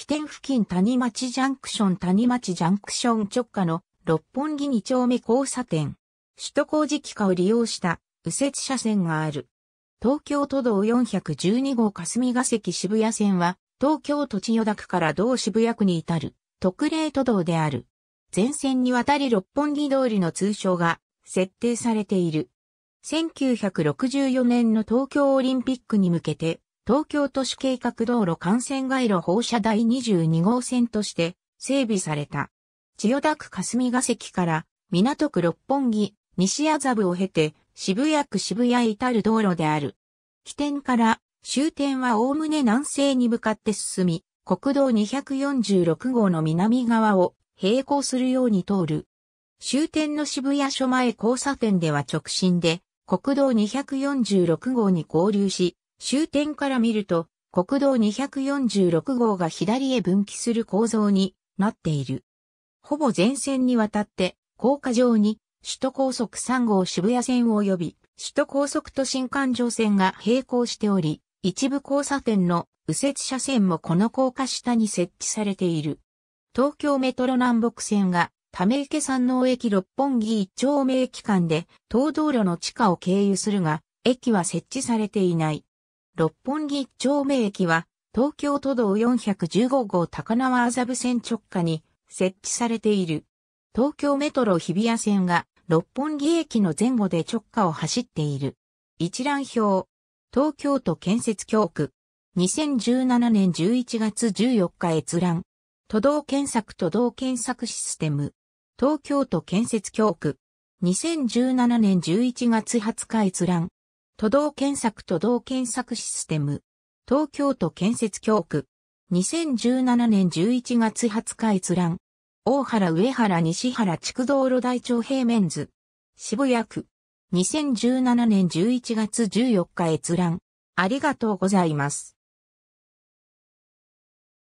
起点付近谷町ジャンクション谷町ジャンクション直下の六本木二丁目交差点。首都高事機化を利用した右折車線がある。東京都道412号霞ヶ関渋谷線は東京都千代田区から同渋谷区に至る特例都道である。全線にわたり六本木通りの通称が設定されている。1964年の東京オリンピックに向けて東京都市計画道路幹線街路放射台22号線として整備された。千代田区霞ヶ関から港区六本木、西麻布を経て渋谷区渋谷へ至る道路である。起点から終点はおおむね南西に向かって進み、国道246号の南側を並行するように通る。終点の渋谷署前交差点では直進で、国道246号に合流し、終点から見ると、国道246号が左へ分岐する構造になっている。ほぼ全線にわたって、高架上に首都高速3号渋谷線及び首都高速都心環状線が並行しており、一部交差点の右折車線もこの高架下に設置されている。東京メトロ南北線がため池山能駅六本木一丁目駅間で、東道路の地下を経由するが、駅は設置されていない。六本木一丁目駅は、東京都道415号高輪麻布線直下に設置されている。東京メトロ日比谷線が六本木駅の前後で直下を走っている。一覧表。東京都建設教区。2017年11月14日閲覧。都道検索都道検索システム。東京都建設教区。2017年11月20日閲覧。都道検索都道検索システム。東京都建設教区。2017年11月20日閲覧。大原上原西原地区道路台帳平面図。渋谷区。2017年11月14日閲覧。ありがとうございます。